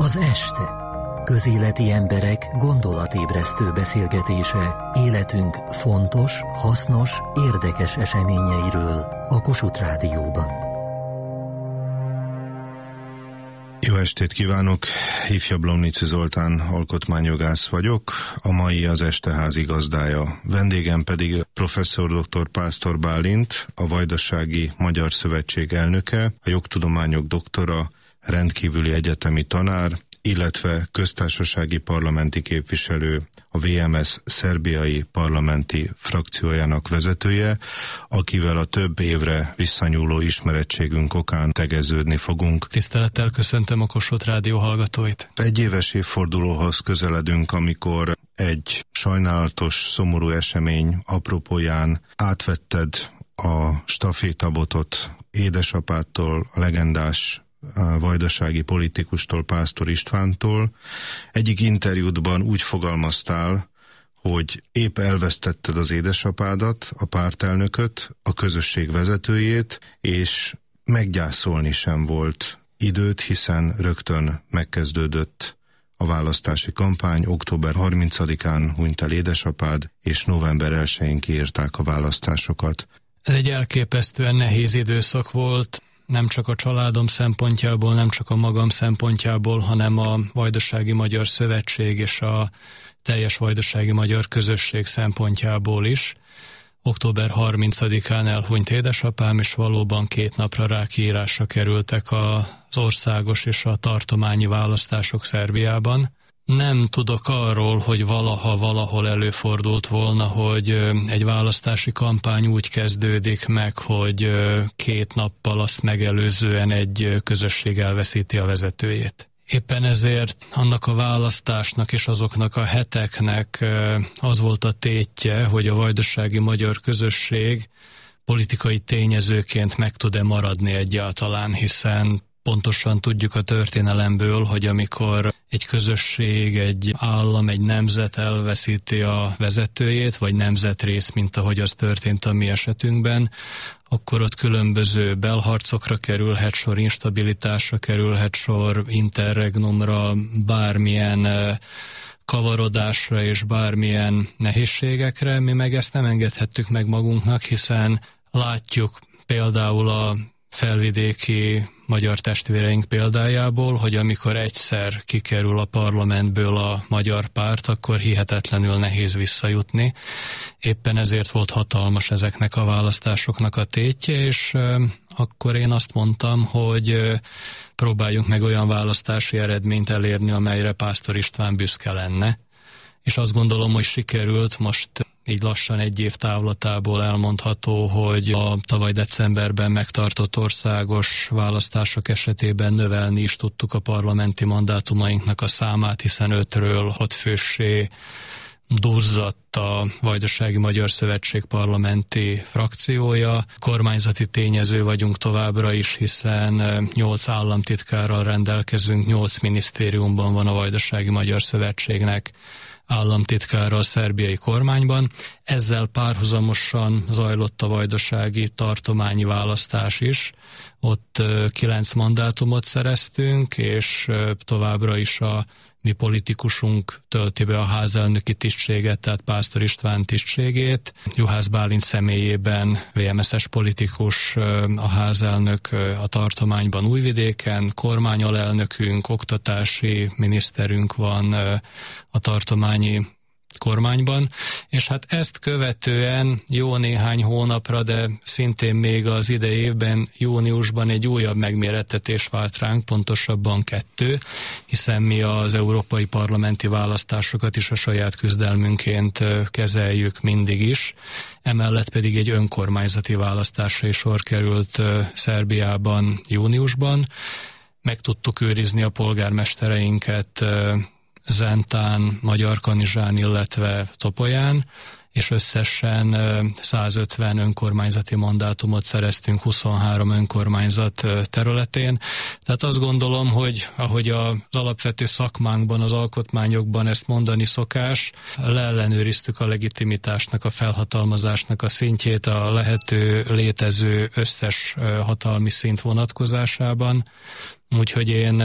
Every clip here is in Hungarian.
Az este. Közéleti emberek gondolatébresztő beszélgetése életünk fontos, hasznos, érdekes eseményeiről a Kossuth Rádióban. Jó estét kívánok! Hívja Blomnici Zoltán, alkotmányjogász vagyok, a mai az este házigazdája. Vendégem pedig professzor dr. Pásztor Bálint, a Vajdasági Magyar Szövetség elnöke, a jogtudományok doktora, rendkívüli egyetemi tanár, illetve köztársasági parlamenti képviselő, a VMS szerbiai parlamenti frakciójának vezetője, akivel a több évre visszanyúló ismerettségünk okán tegeződni fogunk. Tisztelettel köszöntöm a Kossuth Rádió hallgatóit. Egy éves évfordulóhoz közeledünk, amikor egy sajnálatos, szomorú esemény apropóján átvetted a stafétabotot édesapától, a legendás a vajdasági politikustól, Pásztor Istvántól. Egyik interjútban úgy fogalmaztál, hogy épp elvesztetted az édesapádat, a pártelnököt, a közösség vezetőjét, és meggyászolni sem volt időt, hiszen rögtön megkezdődött a választási kampány. Október 30-án hunyt el édesapád, és november 1-én kiírták a választásokat. Ez egy elképesztően nehéz időszak volt nem csak a családom szempontjából, nem csak a magam szempontjából, hanem a Vajdasági Magyar Szövetség és a teljes Vajdasági Magyar Közösség szempontjából is. Október 30-án elhunyt édesapám, és valóban két napra kiírásra kerültek az országos és a tartományi választások Szerbiában. Nem tudok arról, hogy valaha valahol előfordult volna, hogy egy választási kampány úgy kezdődik meg, hogy két nappal azt megelőzően egy közösség elveszíti a vezetőjét. Éppen ezért annak a választásnak és azoknak a heteknek az volt a tétje, hogy a vajdasági magyar közösség politikai tényezőként meg tud-e maradni egyáltalán, hiszen Pontosan tudjuk a történelemből, hogy amikor egy közösség, egy állam, egy nemzet elveszíti a vezetőjét, vagy nemzetrész, mint ahogy az történt a mi esetünkben, akkor ott különböző belharcokra kerülhet sor, instabilitásra kerülhet sor, interregnumra, bármilyen kavarodásra és bármilyen nehézségekre. Mi meg ezt nem engedhettük meg magunknak, hiszen látjuk például a felvidéki magyar testvéreink példájából, hogy amikor egyszer kikerül a parlamentből a magyar párt, akkor hihetetlenül nehéz visszajutni. Éppen ezért volt hatalmas ezeknek a választásoknak a tétje, és akkor én azt mondtam, hogy próbáljunk meg olyan választási eredményt elérni, amelyre Pásztor István büszke lenne és azt gondolom, hogy sikerült most így lassan egy év távlatából elmondható, hogy a tavaly decemberben megtartott országos választások esetében növelni is tudtuk a parlamenti mandátumainknak a számát, hiszen ötről hat fősé duzzadt a Vajdasági Magyar Szövetség parlamenti frakciója. Kormányzati tényező vagyunk továbbra is, hiszen 8 eh, államtitkárral rendelkezünk, 8 minisztériumban van a Vajdasági Magyar Szövetségnek államtitkára a szerbiai kormányban. Ezzel párhuzamosan zajlott a vajdasági tartományi választás is. Ott kilenc mandátumot szereztünk, és továbbra is a mi politikusunk tölti be a házelnöki tisztséget, tehát Pásztor István tisztségét. Juhász Bálint személyében VMSZ-es politikus, a házelnök a tartományban Újvidéken, kormányalelnökünk, oktatási miniszterünk van a tartományi kormányban, és hát ezt követően jó néhány hónapra, de szintén még az idei évben, júniusban egy újabb megmérettetés vált ránk, pontosabban kettő, hiszen mi az európai parlamenti választásokat is a saját küzdelmünként kezeljük mindig is, emellett pedig egy önkormányzati választásra is sor került Szerbiában júniusban, meg tudtuk őrizni a polgármestereinket Zentán, Magyar Kanizsán, illetve Topolyán, és összesen 150 önkormányzati mandátumot szereztünk 23 önkormányzat területén. Tehát azt gondolom, hogy ahogy az alapvető szakmánkban, az alkotmányokban ezt mondani szokás, leellenőriztük a legitimitásnak, a felhatalmazásnak a szintjét a lehető létező összes hatalmi szint vonatkozásában, Úgyhogy én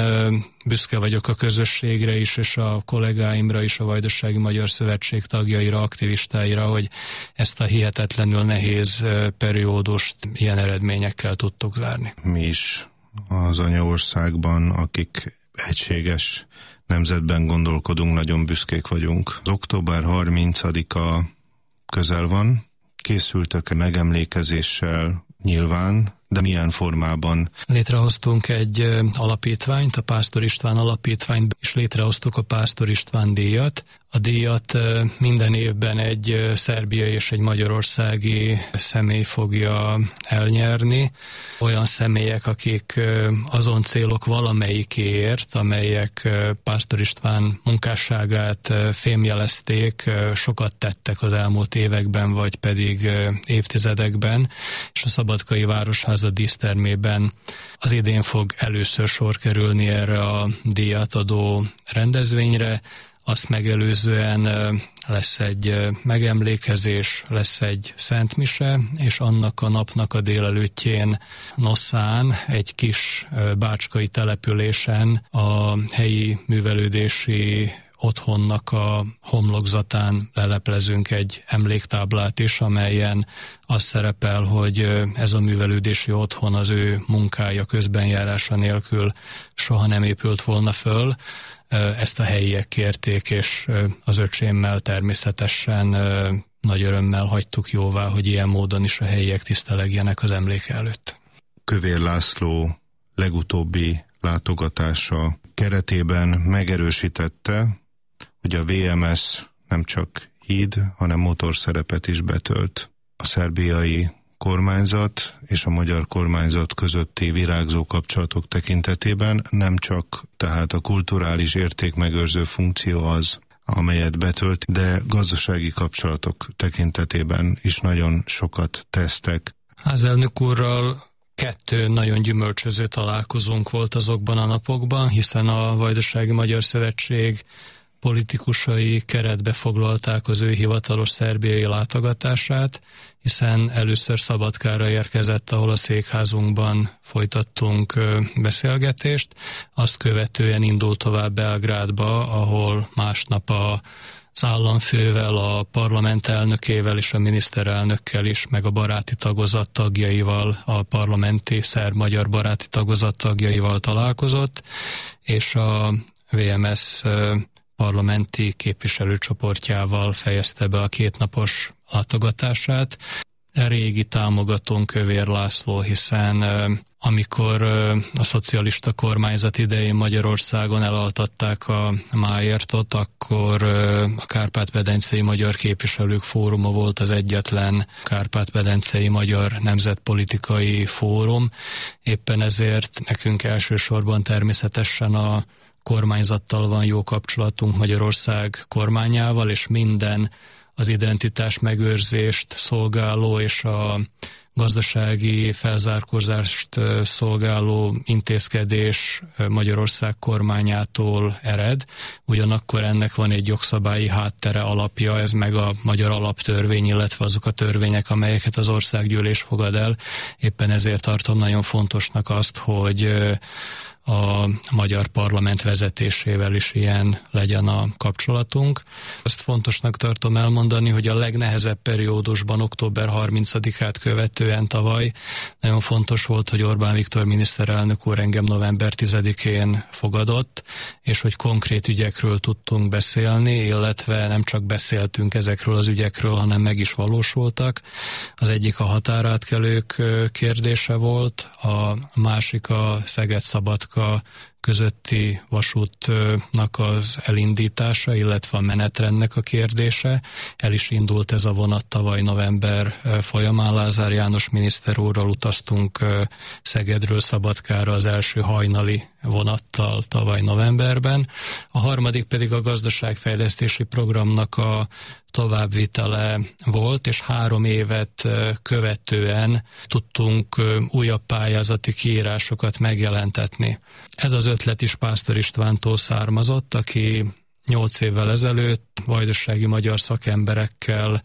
büszke vagyok a közösségre is, és a kollégáimra is, a Vajdasági Magyar Szövetség tagjaira, aktivistáira, hogy ezt a hihetetlenül nehéz periódust ilyen eredményekkel tudtuk zárni. Mi is az anyaországban, akik egységes nemzetben gondolkodunk, nagyon büszkék vagyunk. Az október 30-a közel van, készültek-e megemlékezéssel nyilván, de milyen formában. Létrehoztunk egy alapítványt, a Pásztor István alapítványt, és létrehoztuk a Pásztor István díjat, a díjat minden évben egy szerbiai és egy magyarországi személy fogja elnyerni. Olyan személyek, akik azon célok valamelyikéért, amelyek Pásztor István munkásságát fémjelezték, sokat tettek az elmúlt években, vagy pedig évtizedekben, és a Szabadkai Városháza dísztermében az idén fog először sor kerülni erre a díjat adó rendezvényre azt megelőzően lesz egy megemlékezés, lesz egy szentmise, és annak a napnak a délelőttjén Noszán, egy kis bácskai településen a helyi művelődési otthonnak a homlokzatán leleplezünk egy emléktáblát is, amelyen az szerepel, hogy ez a művelődési otthon az ő munkája közbenjárása nélkül soha nem épült volna föl. Ezt a helyiek kérték, és az öcsémmel természetesen nagy örömmel hagytuk jóvá, hogy ilyen módon is a helyiek tisztelegjenek az emléke előtt. Kövér László legutóbbi látogatása keretében megerősítette, hogy a VMS nem csak híd, hanem motorszerepet is betölt a szerbiai kormányzat és a magyar kormányzat közötti virágzó kapcsolatok tekintetében nem csak tehát a kulturális érték megőrző funkció az, amelyet betölt, de gazdasági kapcsolatok tekintetében is nagyon sokat tesztek. elnök úrral kettő nagyon gyümölcsöző találkozónk volt azokban a napokban, hiszen a Vajdasági Magyar Szövetség politikusai keretbe foglalták az ő hivatalos szerbiai látogatását, hiszen először Szabadkára érkezett, ahol a székházunkban folytattunk beszélgetést, azt követően indult tovább Belgrádba, ahol másnap a az államfővel, a parlament elnökével és a miniszterelnökkel is, meg a baráti tagozat tagjaival, a parlamenti szerb-magyar baráti tagozat tagjaival találkozott, és a VMS parlamenti képviselőcsoportjával fejezte be a kétnapos látogatását. Régi támogatónk Kövér László, hiszen amikor a szocialista kormányzat idején Magyarországon elaltatták a Máértot, akkor a Kárpát-medencei Magyar Képviselők Fóruma volt az egyetlen Kárpát-medencei Magyar Nemzetpolitikai Fórum. Éppen ezért nekünk elsősorban természetesen a kormányzattal van jó kapcsolatunk Magyarország kormányával, és minden az identitás megőrzést szolgáló és a gazdasági felzárkózást szolgáló intézkedés Magyarország kormányától ered, ugyanakkor ennek van egy jogszabályi háttere alapja, ez meg a magyar alaptörvény, illetve azok a törvények, amelyeket az országgyűlés fogad el. Éppen ezért tartom nagyon fontosnak azt, hogy a magyar parlament vezetésével is ilyen legyen a kapcsolatunk. Ezt fontosnak tartom elmondani, hogy a legnehezebb periódusban, október 30-át követően tavaly nagyon fontos volt, hogy Orbán Viktor miniszterelnök úr engem november 10-én fogadott, és hogy konkrét ügyekről tudtunk beszélni, illetve nem csak beszéltünk ezekről az ügyekről, hanem meg is valósultak. Az egyik a határátkelők kérdése volt, a másik a Szeged Szabadka amerika közötti vasútnak az elindítása, illetve a menetrendnek a kérdése. El is indult ez a vonat tavaly november folyamán. Lázár János miniszter úrral utaztunk Szegedről Szabadkára az első hajnali vonattal tavaly novemberben, a harmadik pedig a gazdaságfejlesztési programnak a továbbvitele volt, és három évet követően tudtunk újabb pályázati kiírásokat megjelentetni. Ez az ötlet is Pásztor Istvántól származott, aki nyolc évvel ezelőtt vajdossági magyar szakemberekkel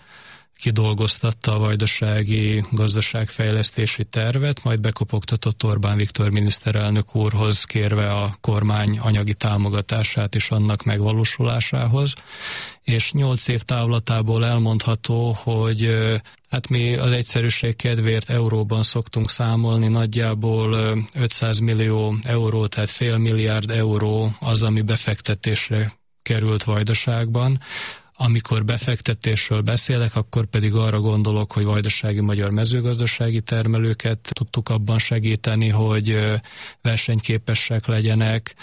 kidolgoztatta a vajdasági gazdaságfejlesztési tervet, majd bekopogtatott Orbán Viktor miniszterelnök úrhoz kérve a kormány anyagi támogatását is annak megvalósulásához, és nyolc év távlatából elmondható, hogy hát mi az egyszerűség kedvéért euróban szoktunk számolni, nagyjából 500 millió euró, tehát fél milliárd euró az, ami befektetésre került vajdaságban. Amikor befektetésről beszélek, akkor pedig arra gondolok, hogy vajdasági magyar mezőgazdasági termelőket tudtuk abban segíteni, hogy versenyképesek legyenek,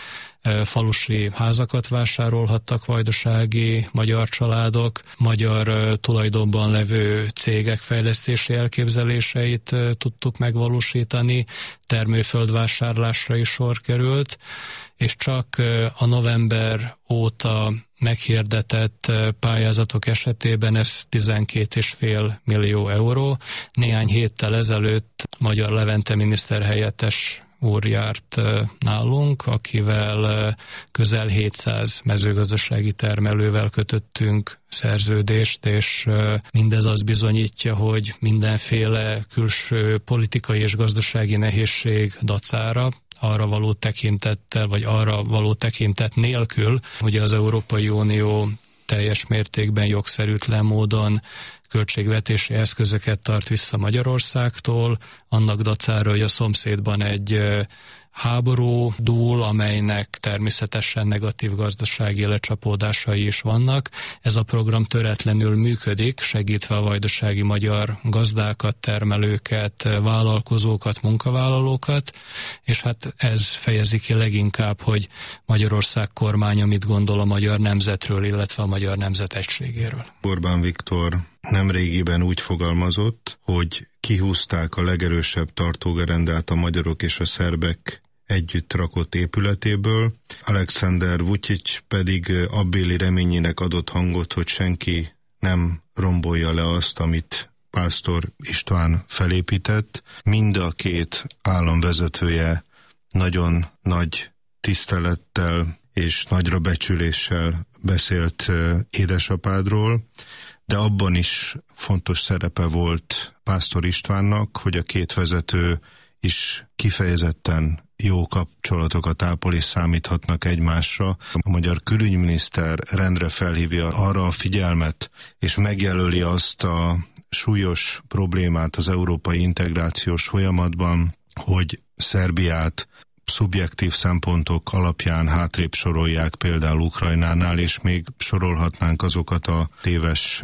falusi házakat vásárolhattak vajdasági magyar családok, magyar tulajdonban levő cégek fejlesztési elképzeléseit tudtuk megvalósítani, termőföldvásárlásra is sor került, és csak a november óta meghirdetett eh, pályázatok esetében ez 12,5 millió euró. Néhány héttel ezelőtt Magyar Levente helyettes úr járt eh, nálunk, akivel eh, közel 700 mezőgazdasági termelővel kötöttünk szerződést, és mindez azt bizonyítja, hogy mindenféle külső politikai és gazdasági nehézség dacára arra való tekintettel, vagy arra való tekintet nélkül, hogy az Európai Unió teljes mértékben jogszerűtlen módon költségvetési eszközöket tart vissza Magyarországtól, annak dacára, hogy a szomszédban egy háború dúl, amelynek természetesen negatív gazdasági lecsapódásai is vannak. Ez a program töretlenül működik, segítve a vajdasági magyar gazdákat, termelőket, vállalkozókat, munkavállalókat, és hát ez fejezi ki leginkább, hogy Magyarország kormánya mit gondol a magyar nemzetről, illetve a magyar nemzet egységéről. Orbán Viktor nemrégiben úgy fogalmazott, hogy kihúzták a legerősebb tartógerendát a magyarok és a szerbek együtt rakott épületéből. Alexander Vucic pedig abbéli reményének adott hangot, hogy senki nem rombolja le azt, amit Pásztor István felépített. Mind a két államvezetője nagyon nagy tisztelettel és nagyra becsüléssel beszélt édesapádról, de abban is fontos szerepe volt Pásztor Istvánnak, hogy a két vezető is kifejezetten jó kapcsolatokat ápol és számíthatnak egymásra. A magyar külügyminiszter rendre felhívja arra a figyelmet, és megjelöli azt a súlyos problémát az európai integrációs folyamatban, hogy Szerbiát szubjektív szempontok alapján hátrébb sorolják például Ukrajnánál, és még sorolhatnánk azokat a téves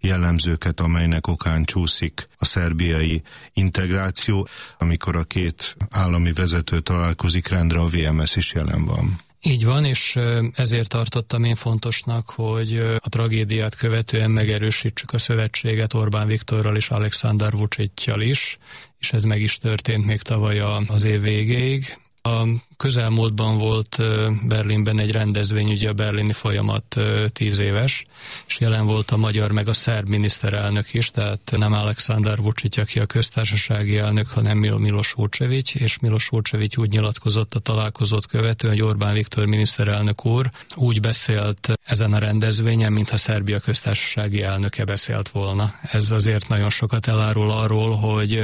jellemzőket, amelynek okán csúszik a szerbiai integráció, amikor a két állami vezető találkozik rendre, a VMS is jelen van. Így van, és ezért tartottam én fontosnak, hogy a tragédiát követően megerősítsük a szövetséget Orbán Viktorral és Alexander Vucicjal is, és ez meg is történt még tavaly az év végéig. A közelmúltban volt Berlinben egy rendezvény, ugye a berlini folyamat tíz éves, és jelen volt a magyar meg a szerb miniszterelnök is, tehát nem Alexander Vucic, aki a köztársasági elnök, hanem Milos Vucevic, és Milos Vucevic úgy nyilatkozott a találkozót követően, hogy Orbán Viktor miniszterelnök úr úgy beszélt ezen a rendezvényen, mintha Szerbia köztársasági elnöke beszélt volna. Ez azért nagyon sokat elárul arról, hogy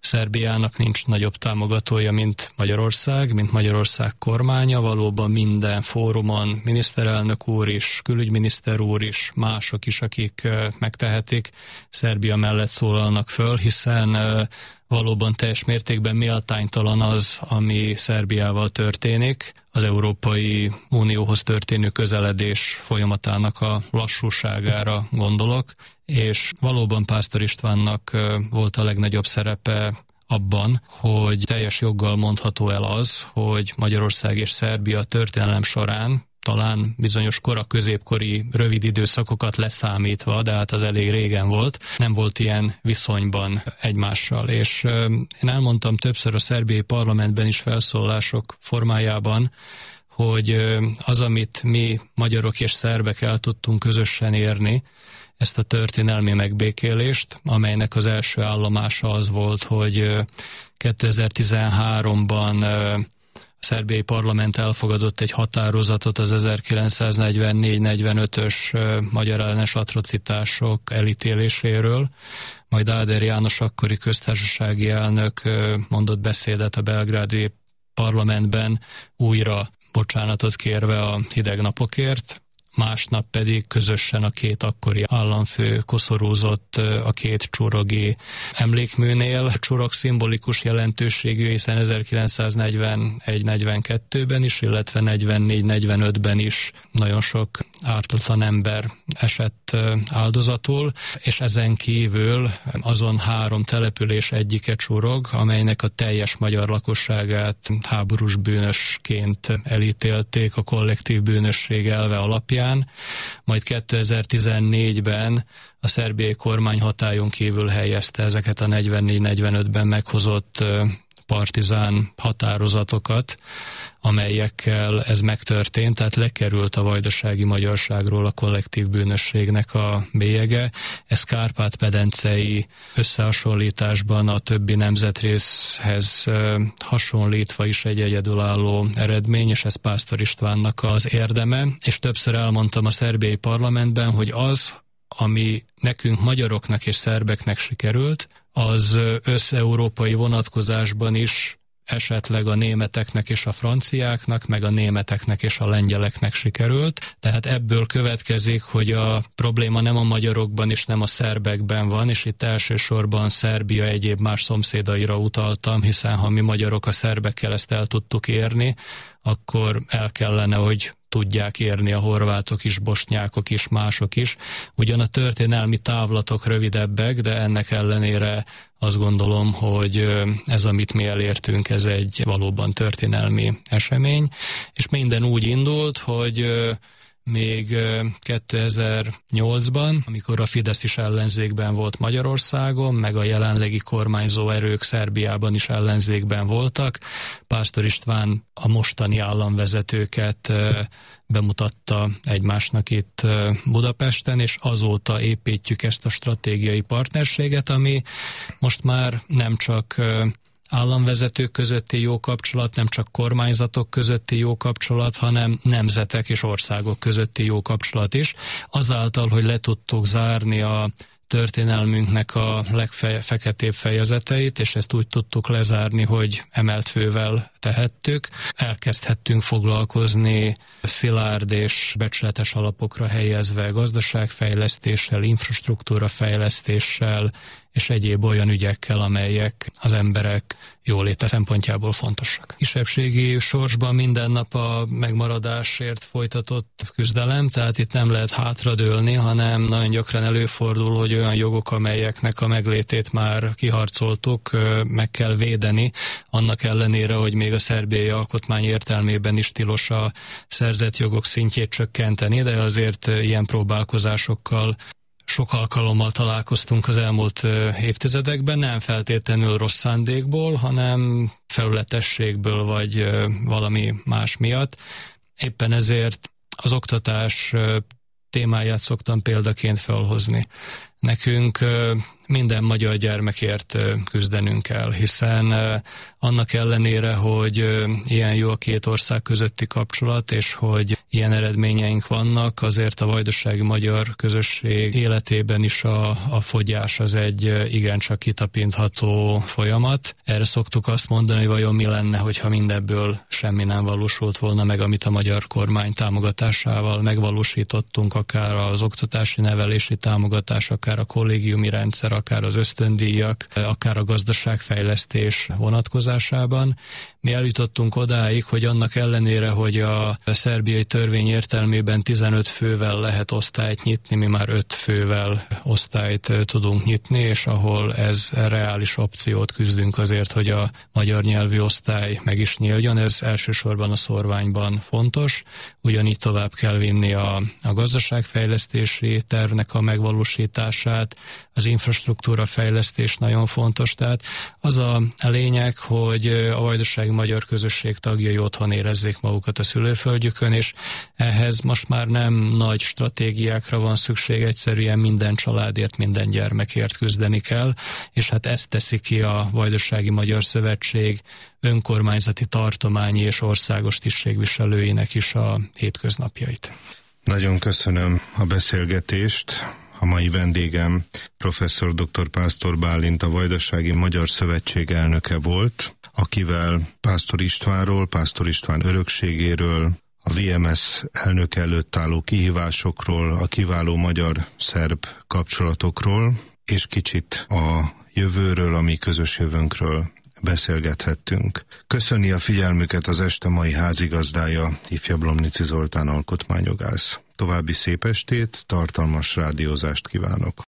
Szerbiának nincs nagyobb támogatója, mint Magyarország, mint Magyarország kormánya. Valóban minden fórumon miniszterelnök úr is, külügyminiszter úr is, mások is, akik megtehetik, Szerbia mellett szólalnak föl, hiszen valóban teljes mértékben méltánytalan az, ami Szerbiával történik, az Európai Unióhoz történő közeledés folyamatának a lassúságára gondolok, és valóban Pásztor Istvánnak volt a legnagyobb szerepe abban, hogy teljes joggal mondható el az, hogy Magyarország és Szerbia történelem során talán bizonyos kora középkori rövid időszakokat leszámítva, de hát az elég régen volt, nem volt ilyen viszonyban egymással. És én elmondtam többször a szerbiai parlamentben is felszólalások formájában, hogy az, amit mi magyarok és szerbek el tudtunk közösen érni, ezt a történelmi megbékélést, amelynek az első állomása az volt, hogy 2013-ban a szerbiai parlament elfogadott egy határozatot az 1944-45-ös magyar ellenes atrocitások elítéléséről, majd Áder János akkori köztársasági elnök mondott beszédet a belgrádi parlamentben újra bocsánatot kérve a hideg napokért, másnap pedig közösen a két akkori államfő koszorúzott a két csurogi emlékműnél. csurok szimbolikus jelentőségű, hiszen 1941-42-ben is, illetve 44-45-ben is nagyon sok ártatlan ember esett áldozatul, és ezen kívül azon három település egyike csurog, amelynek a teljes magyar lakosságát háborús bűnösként elítélték a kollektív bűnösség elve alapján, majd 2014-ben a szerbiai kormány hatájon kívül helyezte ezeket a 44-45-ben meghozott partizán határozatokat, amelyekkel ez megtörtént, tehát lekerült a vajdasági magyarságról a kollektív bűnösségnek a bélyege. Ez Kárpát-pedencei összehasonlításban a többi nemzetrészhez hasonlítva is egy egyedülálló eredmény, és ez Pásztor Istvánnak az érdeme, és többször elmondtam a szerbiai parlamentben, hogy az, ami nekünk magyaroknak és szerbeknek sikerült, az összeurópai vonatkozásban is esetleg a németeknek és a franciáknak, meg a németeknek és a lengyeleknek sikerült. Tehát ebből következik, hogy a probléma nem a magyarokban és nem a szerbekben van, és itt elsősorban Szerbia egyéb más szomszédaira utaltam, hiszen ha mi magyarok a szerbekkel ezt el tudtuk érni, akkor el kellene, hogy tudják érni a horvátok is, bosnyákok is, mások is. Ugyan a történelmi távlatok rövidebbek, de ennek ellenére azt gondolom, hogy ez, amit mi elértünk, ez egy valóban történelmi esemény, és minden úgy indult, hogy még 2008-ban, amikor a Fidesz is ellenzékben volt Magyarországon, meg a jelenlegi kormányzó erők Szerbiában is ellenzékben voltak. Pásztor István a mostani államvezetőket bemutatta egymásnak itt Budapesten, és azóta építjük ezt a stratégiai partnerséget, ami most már nem csak államvezetők közötti jó kapcsolat, nem csak kormányzatok közötti jó kapcsolat, hanem nemzetek és országok közötti jó kapcsolat is. Azáltal, hogy le tudtuk zárni a történelmünknek a legfeketébb fejezeteit, és ezt úgy tudtuk lezárni, hogy emelt fővel tehettük. Elkezdhettünk foglalkozni szilárd és becsületes alapokra helyezve gazdaságfejlesztéssel, infrastruktúrafejlesztéssel, és egyéb olyan ügyekkel, amelyek az emberek jóléte szempontjából fontosak. Kisebbségi sorsban minden nap a megmaradásért folytatott küzdelem, tehát itt nem lehet hátradőlni, hanem nagyon gyakran előfordul, hogy olyan jogok, amelyeknek a meglétét már kiharcoltuk, meg kell védeni, annak ellenére, hogy még a szerbiai alkotmány értelmében is tilos a szerzett jogok szintjét csökkenteni, de azért ilyen próbálkozásokkal sok alkalommal találkoztunk az elmúlt évtizedekben, nem feltétlenül rossz szándékból, hanem felületességből vagy valami más miatt. Éppen ezért az oktatás témáját szoktam példaként felhozni nekünk minden magyar gyermekért küzdenünk kell, hiszen annak ellenére, hogy ilyen jó a két ország közötti kapcsolat, és hogy ilyen eredményeink vannak, azért a vajdasági magyar közösség életében is a, a fogyás az egy igencsak kitapintható folyamat. Erre szoktuk azt mondani, hogy vajon mi lenne, hogyha mindebből semmi nem valósult volna meg, amit a magyar kormány támogatásával megvalósítottunk, akár az oktatási nevelési támogatás, akár akár a kollégiumi rendszer, akár az ösztöndíjak, akár a gazdaságfejlesztés vonatkozásában. Mi eljutottunk odáig, hogy annak ellenére, hogy a szerbiai törvény értelmében 15 fővel lehet osztályt nyitni, mi már 5 fővel osztályt tudunk nyitni, és ahol ez reális opciót küzdünk azért, hogy a magyar nyelvű osztály meg is nyíljon. Ez elsősorban a szorványban fontos. Ugyanígy tovább kell vinni a, a gazdaságfejlesztési tervnek a megvalósítását, hatását, az infrastruktúra fejlesztés nagyon fontos, tehát az a lényeg, hogy a vajdasági magyar közösség tagjai otthon érezzék magukat a szülőföldjükön, és ehhez most már nem nagy stratégiákra van szükség, egyszerűen minden családért, minden gyermekért küzdeni kell, és hát ezt teszi ki a Vajdasági Magyar Szövetség önkormányzati tartományi és országos tisztségviselőinek is a hétköznapjait. Nagyon köszönöm a beszélgetést. A mai vendégem professzor dr. Pásztor Bálint, a Vajdasági Magyar Szövetség elnöke volt, akivel Pásztor Istvánról, Pásztor István örökségéről, a VMS elnök előtt álló kihívásokról, a kiváló magyar-szerb kapcsolatokról, és kicsit a jövőről, a mi közös jövőnkről beszélgethettünk. Köszöni a figyelmüket az este mai házigazdája, ifjabb Lomnici Zoltán alkotmányogász. További szép estét, tartalmas rádiózást kívánok!